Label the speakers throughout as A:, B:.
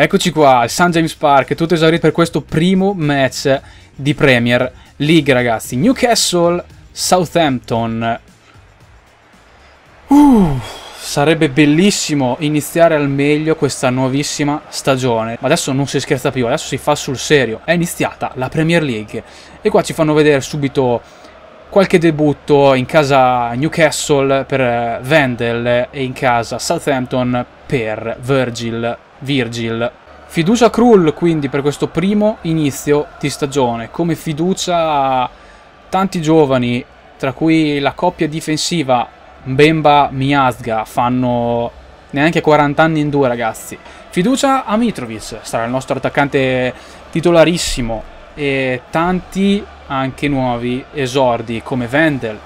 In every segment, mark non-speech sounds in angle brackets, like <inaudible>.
A: Eccoci qua, il St. James Park, tutto esaurito per questo primo match di Premier League, ragazzi. Newcastle, Southampton. Uh, sarebbe bellissimo iniziare al meglio questa nuovissima stagione. Ma adesso non si scherza più, adesso si fa sul serio. È iniziata la Premier League. E qua ci fanno vedere subito qualche debutto in casa Newcastle per eh, Vendel e in casa Southampton per Virgil. Virgil. Fiducia Krull quindi per questo primo inizio di stagione, come fiducia a tanti giovani, tra cui la coppia difensiva Mbemba Miazga, fanno neanche 40 anni in due ragazzi. Fiducia a Mitrovic, sarà il nostro attaccante titolarissimo e tanti anche nuovi esordi come Vendel,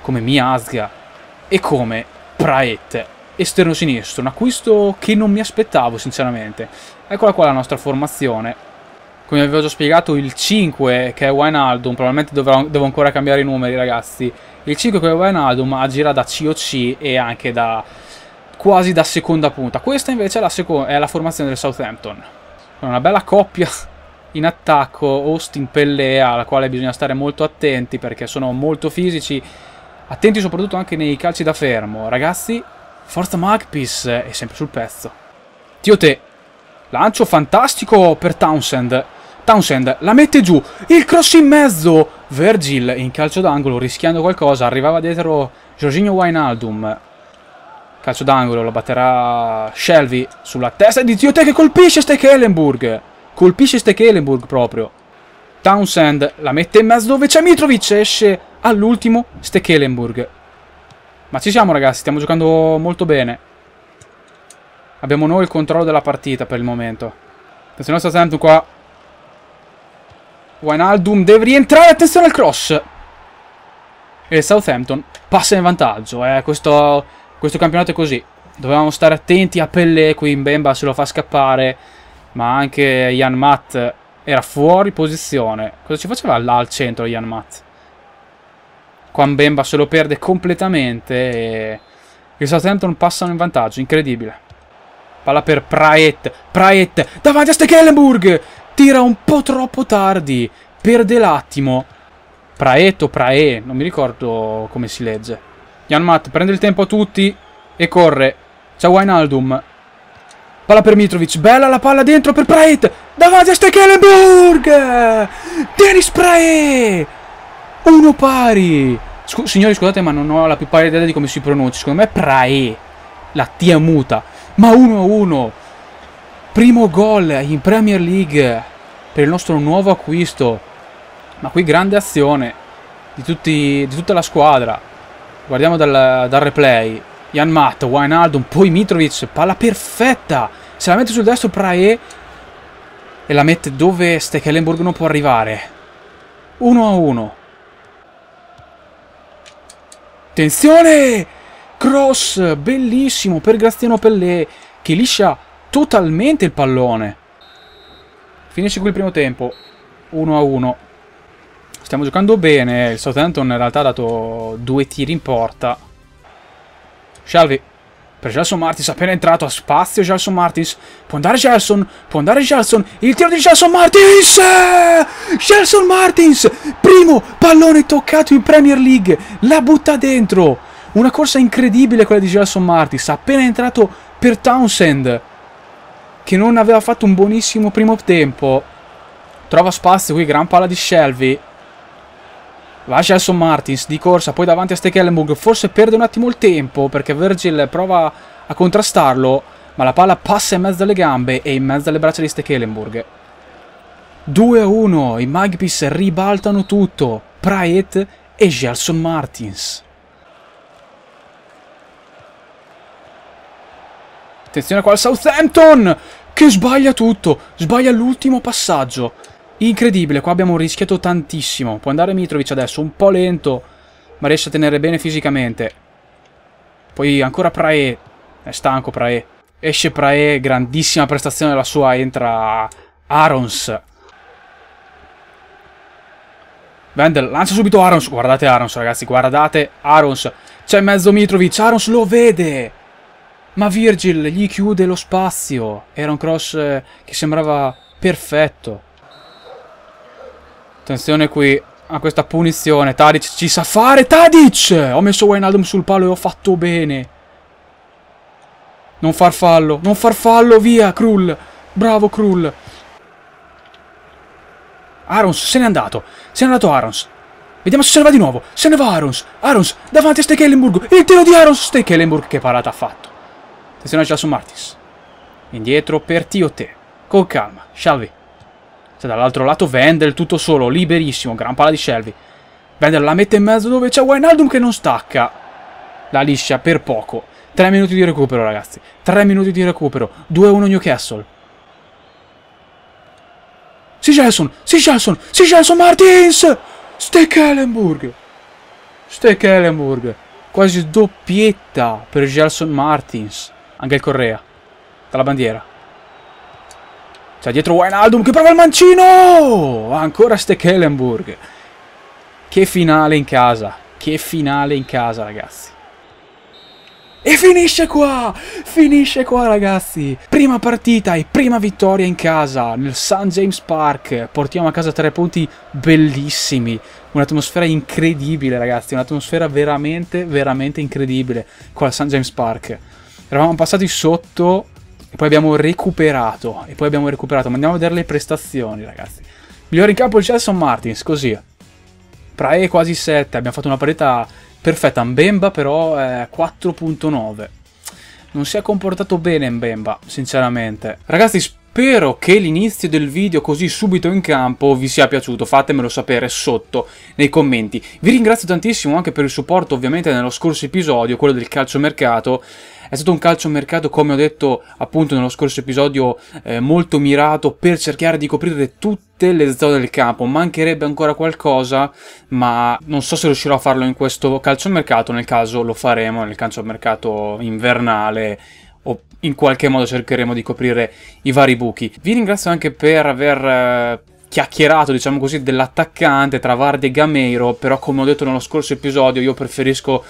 A: come Miazga e come Praet, esterno sinistro, un acquisto che non mi aspettavo sinceramente. Eccola qua la nostra formazione. Come vi avevo già spiegato, il 5 che è Wijnaldum, probabilmente dovrò, devo ancora cambiare i numeri ragazzi. Il 5 che è Wijnaldum agirà da COC e anche da quasi da seconda punta. Questa invece è la, è la formazione del Southampton. Una bella coppia in attacco Austin Pellea, alla quale bisogna stare molto attenti perché sono molto fisici, attenti soprattutto anche nei calci da fermo. Ragazzi, forza Magpis è sempre sul pezzo. Tio te, lancio fantastico per Townsend. Townsend la mette giù, il cross in mezzo. Virgil in calcio d'angolo rischiando qualcosa, arrivava dietro Jorginho Wijnaldum. Calcio d'angolo, lo batterà Shelby sulla testa di Tio te che colpisce Stekelenburg. Colpisce Stekelenburg proprio. Townsend la mette in mezzo dove c'è Mitrovic. Esce all'ultimo Stekelenburg. Ma ci siamo ragazzi, stiamo giocando molto bene. Abbiamo noi il controllo della partita per il momento. Attenzione a Southampton qua. Wijnaldum deve rientrare, attenzione al cross. E Southampton passa in vantaggio. Eh, questo, questo campionato è così. Dovevamo stare attenti a Pelle, qui in Bemba se lo fa scappare ma anche Jan Matt era fuori posizione. Cosa ci faceva là al centro Jan Matt? Qua Bemba se lo perde completamente e il Southampton passano in vantaggio, incredibile. Palla per Praet, Praet davanti a Stekelenburg, tira un po' troppo tardi, perde l'attimo. Praet o Prae, non mi ricordo come si legge. Jan Matt prende il tempo a tutti e corre. Ciao Wijnaldum, Palla per Mitrovic, bella la palla dentro per Praet. Davanti a Stekelenburg! Denis Praet! Uno pari! Scu signori, scusate, ma non ho la più pari idea di come si pronuncia. Secondo me è Praet. La T è muta. Ma 1-1. Primo gol in Premier League per il nostro nuovo acquisto. Ma qui grande azione di, tutti, di tutta la squadra. Guardiamo dal, dal replay. Jan Matt, Wijnaldum, poi Mitrovic, palla perfetta se la mette sul destro Prae e la mette dove Stekelenburg non può arrivare. 1 a 1. Attenzione! Cross, bellissimo per Graziano Pellè che liscia totalmente il pallone. Finisce qui il primo tempo. 1 a 1. Stiamo giocando bene, il Southampton in realtà ha dato due tiri in porta. Scialvi. Per Gelson Martins, appena entrato a spazio Gelson Martins. Può andare Gelson, può andare Gelson. Il tiro di Gelson Martins! Gelson Martins! Primo pallone toccato in Premier League. La butta dentro. Una corsa incredibile quella di Gelson Martins. Appena entrato per Townsend. Che non aveva fatto un buonissimo primo tempo. Trova spazio qui, gran palla di Shelby. Va Gelson Martins di corsa, poi davanti a Stekelenburg, forse perde un attimo il tempo perché Virgil prova a contrastarlo, ma la palla passa in mezzo alle gambe e in mezzo alle braccia di Stekelenburg. 2-1, i Magpies ribaltano tutto, Praet e Gelson Martins. Attenzione qua al Southampton che sbaglia tutto, sbaglia l'ultimo passaggio. Incredibile, qua abbiamo rischiato tantissimo. Può andare Mitrovic adesso, un po' lento, ma riesce a tenere bene fisicamente. Poi ancora Prae, è stanco Prae. Esce Prae, grandissima prestazione la sua, entra Arons. Vendel lancia subito Arons, guardate Arons ragazzi, guardate Arons. C'è mezzo Mitrovic, Arons lo vede! Ma Virgil gli chiude lo spazio. Era un cross eh, che sembrava perfetto. Attenzione qui a questa punizione. Tadic ci sa fare. Tadic! Ho messo Wijnaldum sul palo e ho fatto bene. Non far fallo. Non far fallo. Via, Krull. Bravo, Krull. Arons se n'è andato. Se n'è andato Arons. Vediamo se se ne va di nuovo. Se ne va Arons. Arons davanti a Stekelenburg. Il tiro di Arons. Stekelenburg che parata ha fatto. Attenzione a Jason Martins. Indietro per Tio te. Con calma. Scialvi. Cioè dall'altro lato Vendel tutto solo, liberissimo, gran palla di Shelby. Vendel la mette in mezzo dove c'è Wijnaldum che non stacca. La liscia per poco. Tre minuti di recupero ragazzi, tre minuti di recupero, 2-1 Newcastle. Si Gelson, si Gelson, si Gelson Martins! Ellenburg! Stekelenburg! Ellenburg! Quasi doppietta per Gelson Martins. Anche il Correa. Dalla bandiera. C'è dietro Wijnaldum che prova il mancino! Ancora Stekelenburg. Che finale in casa. Che finale in casa, ragazzi. E finisce qua! Finisce qua, ragazzi! Prima partita e prima vittoria in casa nel St. James Park. Portiamo a casa tre punti bellissimi. Un'atmosfera incredibile, ragazzi. Un'atmosfera veramente, veramente incredibile qua al St. James Park. Eravamo passati sotto poi abbiamo recuperato, e poi abbiamo recuperato, ma andiamo a vedere le prestazioni ragazzi. Migliore in campo il Celson Martins, così. Prae quasi 7, abbiamo fatto una parità perfetta, Mbemba però è 4.9. Non si è comportato bene Mbemba, sinceramente. Ragazzi, Spero che l'inizio del video così subito in campo vi sia piaciuto, fatemelo sapere sotto nei commenti. Vi ringrazio tantissimo anche per il supporto ovviamente nello scorso episodio, quello del calciomercato, è stato un calciomercato, come ho detto appunto nello scorso episodio, eh, molto mirato per cercare di coprire tutte le zone del campo. Mancherebbe ancora qualcosa, ma non so se riuscirò a farlo in questo calciomercato, nel caso lo faremo nel calciomercato invernale o in qualche modo cercheremo di coprire i vari buchi. Vi ringrazio anche per aver eh, chiacchierato, diciamo così, dell'attaccante tra Vardi e Gameiro, però come ho detto nello scorso episodio io preferisco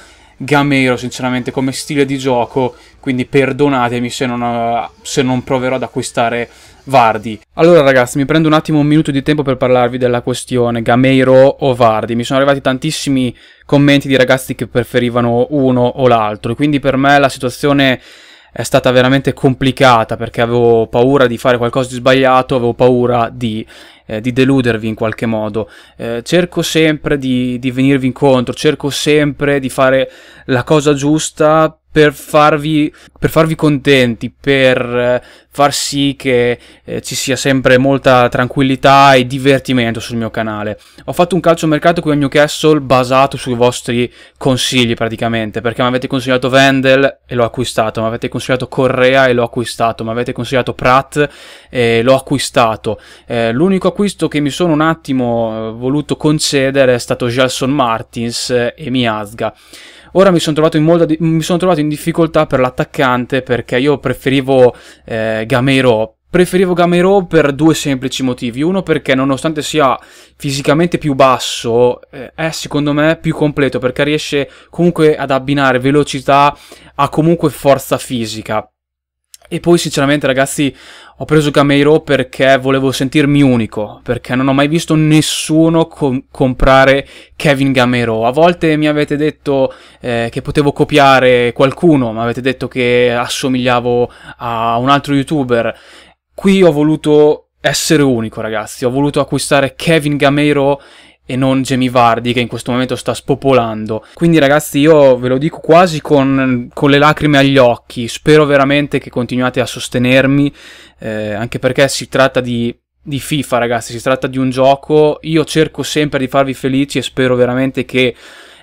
A: gamero sinceramente come stile di gioco, quindi perdonatemi se non, eh, se non proverò ad acquistare Vardi. Allora ragazzi, mi prendo un attimo un minuto di tempo per parlarvi della questione Gameiro o Vardi. Mi sono arrivati tantissimi commenti di ragazzi che preferivano uno o l'altro, quindi per me la situazione è stata veramente complicata perché avevo paura di fare qualcosa di sbagliato, avevo paura di, eh, di deludervi in qualche modo. Eh, cerco sempre di, di venirvi incontro, cerco sempre di fare la cosa giusta per farvi, per farvi, contenti, per eh, far sì che eh, ci sia sempre molta tranquillità e divertimento sul mio canale. Ho fatto un calciomercato qui a Newcastle basato sui vostri consigli praticamente, perché mi avete consigliato Vendel e l'ho acquistato, mi avete consigliato Correa e l'ho acquistato, mi avete consigliato Pratt e l'ho acquistato. Eh, l'unico acquisto che mi sono un attimo eh, voluto concedere è stato Gelson Martins e Miazga. Ora mi sono trovato, son trovato in, difficoltà per l'attaccante perché io preferivo eh, Gamero Preferivo Gamero per due semplici motivi. Uno perché nonostante sia fisicamente più basso, eh, è secondo me più completo perché riesce comunque ad abbinare velocità a comunque forza fisica. E poi sinceramente ragazzi ho preso Gameiro perché volevo sentirmi unico, perché non ho mai visto nessuno com- comprare Kevin Gameiro. A volte mi avete detto eh, che potevo copiare qualcuno, mi avete detto che assomigliavo a un altro youtuber. Qui ho voluto essere unico ragazzi, ho voluto acquistare Kevin Gameiro e non Jamie Vardy che in questo momento sta spopolando. Quindi ragazzi io ve lo dico quasi con, con le lacrime agli occhi, spero veramente che continuate a sostenermi, eh, anche perché si tratta di di FIFA, ragazzi, si tratta di un gioco. Io cerco sempre di farvi felici e spero veramente che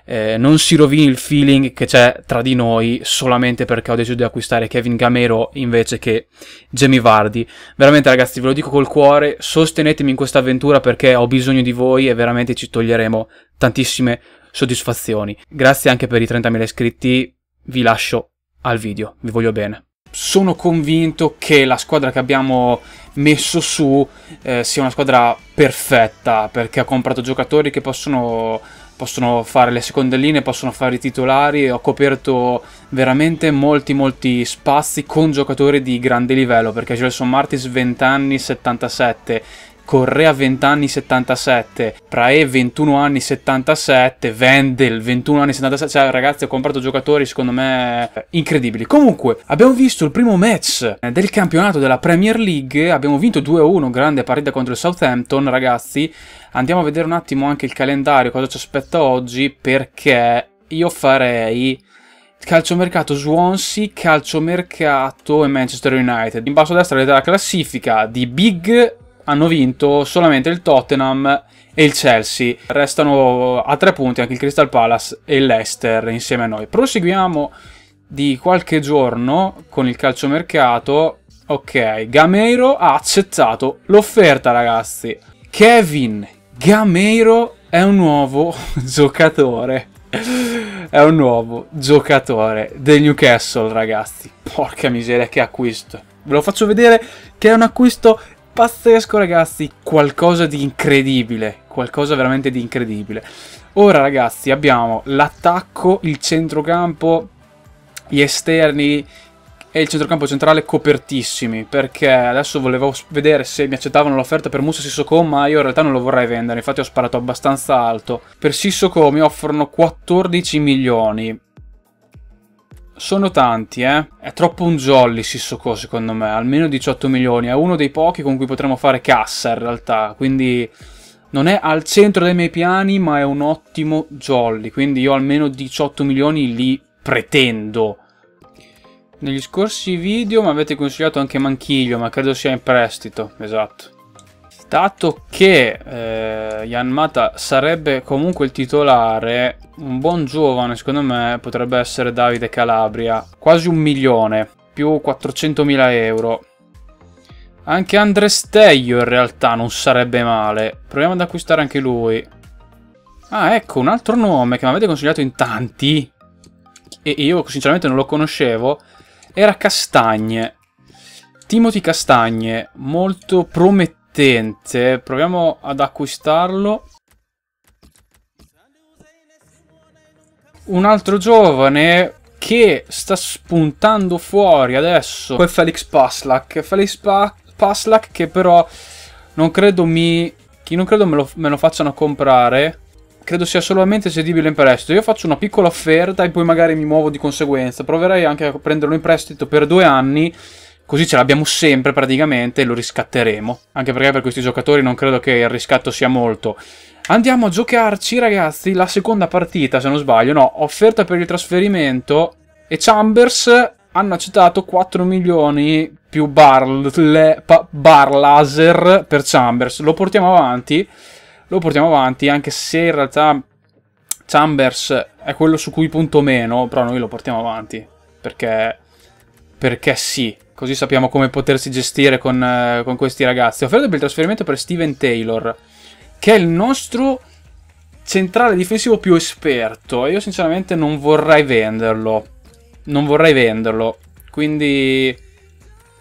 A: eh, non si rovini il feeling che c'è tra di noi solamente perché ho deciso di acquistare Kevin Gamero invece che Jamie Vardy. Veramente ragazzi, ve lo dico col cuore, sostenetemi in questa avventura perché ho bisogno di voi e veramente ci toglieremo tantissime soddisfazioni. Grazie anche per i 30.000 iscritti, vi lascio al video, vi voglio bene sono convinto che la squadra che abbiamo messo su eh, sia una squadra perfetta perché ha comprato giocatori che possono, possono fare le seconde linee, possono fare i titolari. Ho coperto veramente molti, molti spazi con giocatori di grande livello perché Gelson Martis 20 anni, 77, Correa 20 anni 77, Prae 21 anni 77, Vendel 21 anni 77, cioè ragazzi ho comprato giocatori secondo me eh, incredibili. Comunque abbiamo visto il primo match eh, del campionato della Premier League, abbiamo vinto 2-1, grande partita contro il Southampton ragazzi, andiamo a vedere un attimo anche il calendario, cosa ci aspetta oggi perché io farei calciomercato Swansea, calciomercato e Manchester United. In basso a destra vedete la classifica di Big hanno vinto solamente il Tottenham e il Chelsea. Restano a tre punti anche il Crystal Palace e l'Ester insieme a noi. Proseguiamo di qualche giorno con il calciomercato. Ok, Gameiro ha accettato l'offerta, ragazzi. Kevin Gameiro è un nuovo <laughs> giocatore. È un nuovo giocatore del Newcastle, ragazzi. Porca miseria, che acquisto. Ve lo faccio vedere che è un acquisto pazzesco ragazzi, qualcosa di incredibile, qualcosa veramente di incredibile. Ora ragazzi abbiamo l'attacco, il centrocampo, gli esterni e il centrocampo centrale copertissimi perché adesso volevo vedere se mi accettavano l'offerta per Musa Sissoko ma io in realtà non lo vorrei vendere infatti ho sparato abbastanza alto per Sissoko mi offrono 14 milioni sono tanti, eh. È troppo un jolly Sissoko, secondo me. Almeno 18 milioni. È uno dei pochi con cui potremmo fare cassa, in realtà. Quindi non è al centro dei miei piani, ma è un ottimo jolly. Quindi io almeno 18 milioni li pretendo. Negli scorsi video mi avete consigliato anche Manchiglio, ma credo sia in prestito. Esatto dato che eh, Yanmata sarebbe comunque il titolare, un buon giovane secondo me potrebbe essere Davide Calabria, quasi un milione, più 400.000 euro. Anche Andre Steglio in realtà non sarebbe male, proviamo ad acquistare anche lui. Ah ecco, un altro nome che mi avete consigliato in tanti, e io sinceramente non lo conoscevo, era Castagne. Timothy Castagne, molto promettente divertente. Proviamo ad acquistarlo. Un altro giovane che sta spuntando fuori adesso. Poi Felix Paslak. Felix pa Paslak che però non credo mi... Chi non credo me lo, me lo facciano comprare credo sia solamente cedibile in prestito. Io faccio una piccola offerta e poi magari mi muovo di conseguenza. Proverei anche a prenderlo in prestito per due anni Così ce l'abbiamo sempre praticamente e lo riscatteremo. Anche perché per questi giocatori non credo che il riscatto sia molto. Andiamo a giocarci ragazzi la seconda partita se non sbaglio. No, offerta per il trasferimento e Chambers hanno accettato 4 milioni più barl, bar laser per Chambers. Lo portiamo avanti. Lo portiamo avanti anche se in realtà Chambers è quello su cui punto meno, però noi lo portiamo avanti perché, perché sì. Così sappiamo come potersi gestire con, eh, con questi ragazzi. Offerta per il trasferimento per Steven Taylor, che è il nostro centrale difensivo più esperto. Io sinceramente non vorrei venderlo. Non vorrei venderlo. Quindi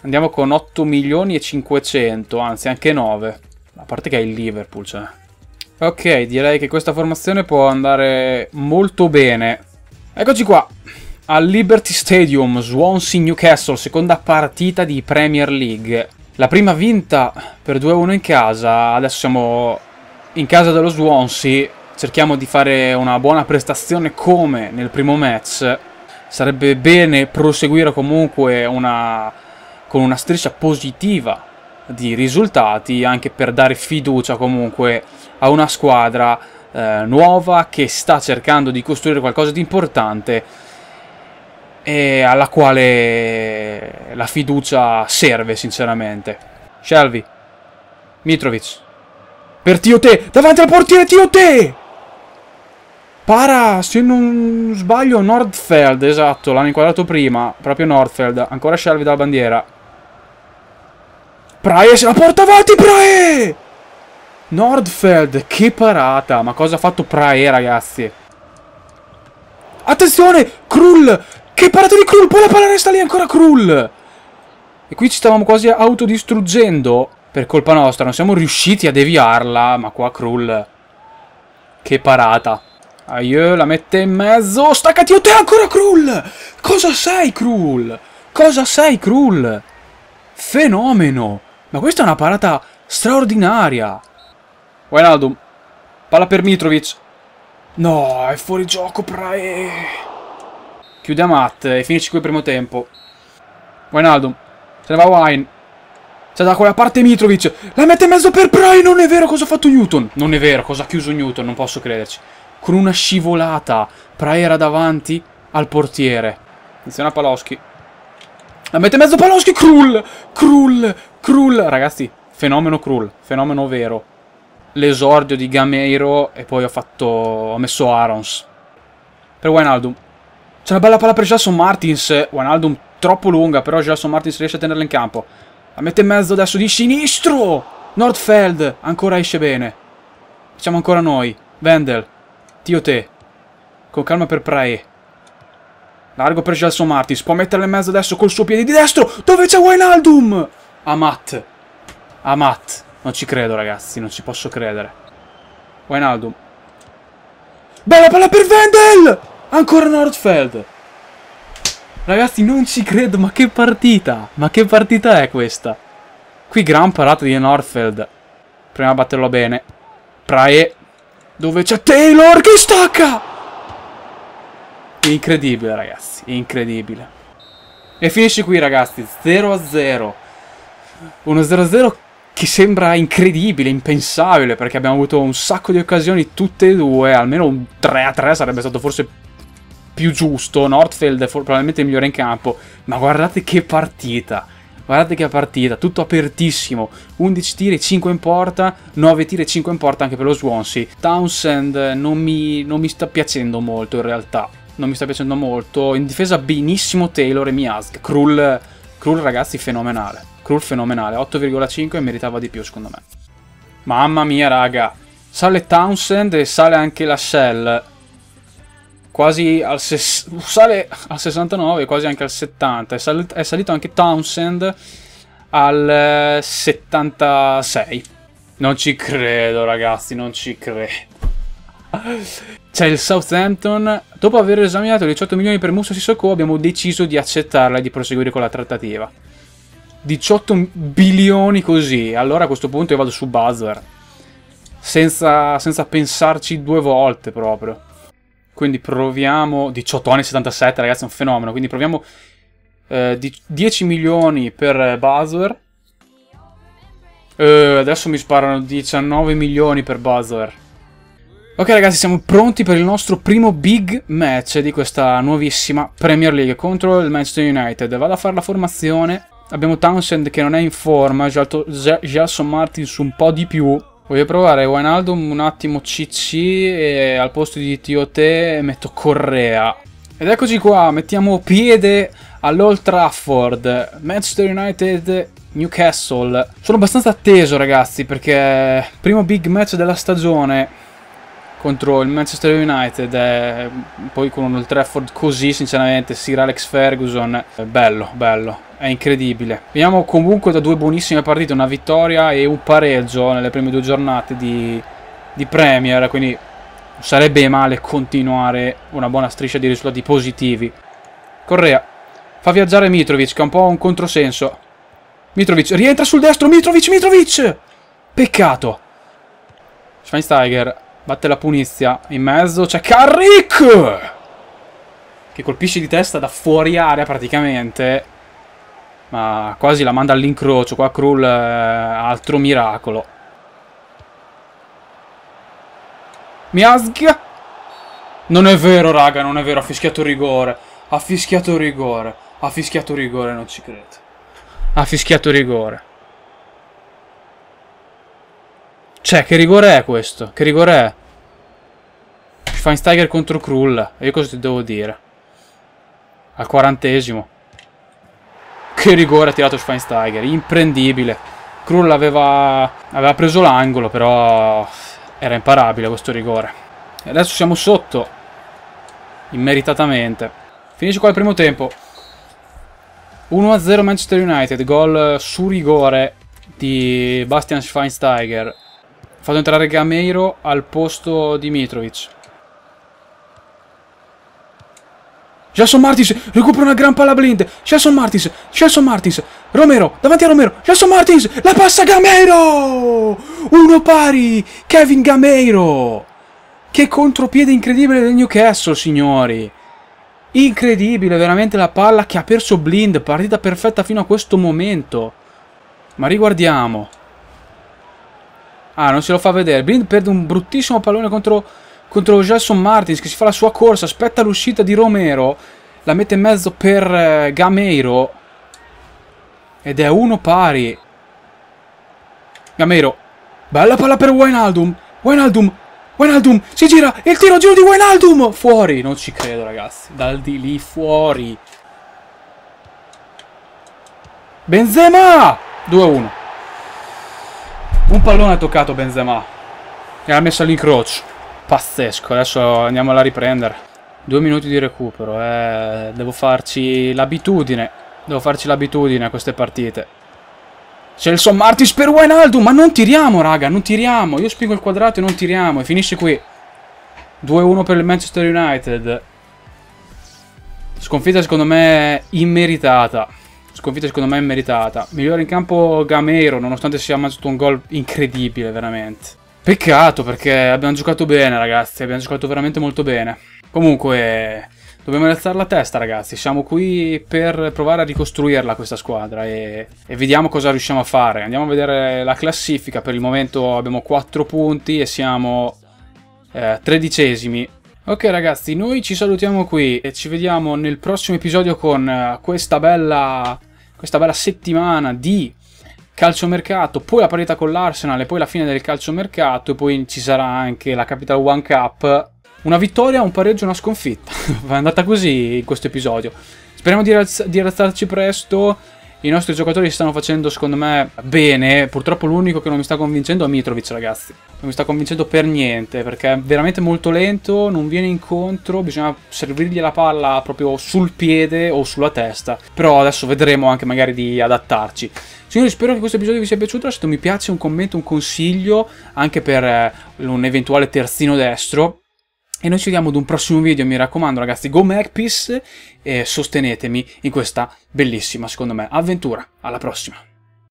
A: andiamo con 8 milioni e 500, anzi anche 9. A parte che è il Liverpool, cioè. Ok, direi che questa formazione può andare molto bene. Eccoci qua. Al Liberty Stadium, Swansea Newcastle, seconda partita di Premier League. La prima vinta per 2-1 in casa, adesso siamo in casa dello Swansea, cerchiamo di fare una buona prestazione come nel primo match. Sarebbe bene proseguire comunque una, con una striscia positiva di risultati, anche per dare fiducia comunque a una squadra eh, nuova che sta cercando di costruire qualcosa di importante e alla quale la fiducia serve sinceramente. Shelby, Mitrovic, per Tio Te, davanti al portiere Te! Para, se non sbaglio, Nordfeld, esatto, l'hanno inquadrato prima, proprio Nordfeld, ancora Shelby dalla bandiera. Prae se la porta avanti, Prae! Nordfeld, che parata, ma cosa ha fatto Prae, ragazzi? Attenzione, Krull che parata di Krull! Poi la palla resta lì ancora Krull! E qui ci stavamo quasi autodistruggendo per colpa nostra. Non siamo riusciti a deviarla, ma qua Krull... Che parata. Aio, la mette in mezzo. Staccati, oh te ancora Krull! Cosa sei Krull? Cosa sei Krull? Fenomeno! Ma questa è una parata straordinaria. Wijnaldum. Palla per Mitrovic. No, è fuori gioco, Prae. Chiude a Matt e finisce qui il primo tempo. Wijnaldum. Se ne va Wine. C'è da quella parte Mitrovic. La mette in mezzo per Bray. Non è vero cosa ha fatto Newton. Non è vero cosa ha chiuso Newton. Non posso crederci. Con una scivolata. Bray era davanti al portiere. Attenzione a Paloschi. La mette in mezzo Paloschi. Krull. Krull. Krull. Ragazzi. Fenomeno Krull. Fenomeno vero. L'esordio di Gameiro. E poi ho fatto... Ho messo Arons. Per Wijnaldum. C'è una bella palla per Jason Martins. Wijnaldum troppo lunga, però Jason Martins riesce a tenerla in campo. La mette in mezzo adesso di sinistro. Nordfeld ancora esce bene. Siamo ancora noi. Wendel. te. Con calma per Prae. Largo per Jason Martins. Può metterla in mezzo adesso col suo piede di destro. Dove c'è Wijnaldum? Amat. Amat. Non ci credo, ragazzi. Non ci posso credere. Wijnaldum. Bella palla per Wendel! Ancora Nordfeld! Ragazzi, non ci credo, ma che partita! Ma che partita è questa? Qui gran parata di Nordfeld. Prima batterlo bene. Prae. Dove c'è Taylor che stacca! Incredibile, ragazzi. Incredibile. E finisce qui, ragazzi. 0-0. Uno 0-0 che sembra incredibile, impensabile, perché abbiamo avuto un sacco di occasioni tutte e due. Almeno un 3-3 sarebbe stato forse più giusto, Nordfeld è probabilmente il migliore in campo, ma guardate che partita! Guardate che partita, tutto apertissimo, 11 tiri, 5 in porta, 9 tiri, 5 in porta anche per lo Swansea. Townsend eh, non mi, non mi sta piacendo molto in realtà, non mi sta piacendo molto. In difesa benissimo Taylor e Miazg, Krull, Krull ragazzi fenomenale, Krull fenomenale, 8,5 e meritava di più secondo me. Mamma mia raga, sale Townsend e sale anche la Shell quasi al, ses- sale al 69, quasi anche al 70. È, sal- è salito anche Townsend al 76. Eh, non ci credo, ragazzi, non ci credo. C'è il Southampton. Dopo aver esaminato i 18 milioni per Musso Sissoko, abbiamo deciso di accettarla e di proseguire con la trattativa. 18 milioni così. Allora a questo punto io vado su Buzzer. Senza, senza pensarci due volte proprio. Quindi proviamo... 18 anni 77, ragazzi, è un fenomeno. Quindi proviamo eh, 10 milioni per eh, Buzzware. Eh, adesso mi sparano 19 milioni per Buzzware. Ok ragazzi, siamo pronti per il nostro primo big match di questa nuovissima Premier League contro il Manchester United. Vado a fare la formazione. Abbiamo Townsend che non è in forma, Gelson Martin su un po' di più. Voglio provare Wijnaldum un attimo CC e al posto di TOT metto Correa. Ed eccoci qua, mettiamo piede all'Old Trafford, Manchester United Newcastle. Sono abbastanza atteso ragazzi perché primo big match della stagione contro il Manchester United e poi con un Old Trafford così sinceramente Sir Alex Ferguson bello bello è incredibile veniamo comunque da due buonissime partite una vittoria e un pareggio nelle prime due giornate di, di Premier quindi sarebbe male continuare una buona striscia di risultati positivi Correa fa viaggiare Mitrovic che è un po' un controsenso Mitrovic rientra sul destro Mitrovic Mitrovic peccato Schweinsteiger Batte la punizia. In mezzo c'è Carrick! Che colpisce di testa da fuori area praticamente. Ma quasi la manda all'incrocio. Qua Krull eh, altro miracolo. Miasg! Non è vero raga, non è vero. Ha fischiato rigore. Ha fischiato rigore. Ha fischiato rigore, non ci credo. Ha fischiato rigore. Cioè, che rigore è questo? Che rigore è? Feinsteiger contro Krull. E io cosa ti devo dire? Al quarantesimo. Che rigore ha tirato Schweinsteiger. Imprendibile. Krull aveva, aveva preso l'angolo, però era imparabile questo rigore. E adesso siamo sotto. Immeritatamente. Finisce qua il primo tempo. 1-0 Manchester United. Gol su rigore di Bastian Schweinsteiger. Fatto entrare Gameiro al posto di Mitrovic. Jason Martins recupera una gran palla blind. Jason Martins, Jason Martins, Romero, davanti a Romero, Jason Martins, la passa Gameiro! Uno pari, Kevin Gameiro! Che contropiede incredibile del Newcastle, signori! Incredibile veramente la palla che ha perso blind, partita perfetta fino a questo momento. Ma riguardiamo, Ah, non se lo fa vedere. Blind perde un bruttissimo pallone contro, contro Gelson Martins che si fa la sua corsa, aspetta l'uscita di Romero, la mette in mezzo per eh, Gameiro ed è uno pari. Gameiro, bella palla per Wijnaldum, Wijnaldum, Wijnaldum, si gira, il tiro giro di Wijnaldum, fuori, non ci credo ragazzi, dal di lì fuori. Benzema, 2-1. Un pallone ha toccato Benzema. E l'ha messo all'incrocio. Pazzesco, adesso andiamola a riprendere. Due minuti di recupero, eh. Devo farci l'abitudine. Devo farci l'abitudine a queste partite. C'è il sommartis per Wijnaldum, ma non tiriamo, raga, non tiriamo. Io spiego il quadrato e non tiriamo, e finisce qui. 2-1 per il Manchester United. Sconfitta secondo me immeritata sconfitta secondo me meritata. Migliore in campo Gamero, nonostante sia mangiato un gol incredibile, veramente. Peccato perché abbiamo giocato bene ragazzi, abbiamo giocato veramente molto bene. Comunque dobbiamo alzare la testa ragazzi, siamo qui per provare a ricostruirla questa squadra e, e, vediamo cosa riusciamo a fare. Andiamo a vedere la classifica, per il momento abbiamo 4 punti e siamo eh, tredicesimi Ok ragazzi, noi ci salutiamo qui e ci vediamo nel prossimo episodio con eh, questa bella, questa bella settimana di calciomercato, poi la parità con l'Arsenal e poi la fine del calciomercato e poi ci sarà anche la Capital One Cup. Una vittoria, un pareggio, una sconfitta. <laughs> È andata così in questo episodio. Speriamo di, razz- di presto i nostri giocatori stanno facendo secondo me bene, purtroppo l'unico che non mi sta convincendo è Mitrovic ragazzi, non mi sta convincendo per niente perché è veramente molto lento, non viene incontro, bisogna servirgli la palla proprio sul piede o sulla testa, però adesso vedremo anche magari di adattarci. Signori, spero che questo episodio vi sia piaciuto. Lasciate un mi piace, un commento, un consiglio anche per eh, un eventuale terzino destro e noi ci vediamo ad un prossimo video, mi raccomando ragazzi, go Magpiece e sostenetemi in questa bellissima, secondo me, avventura. Alla prossima!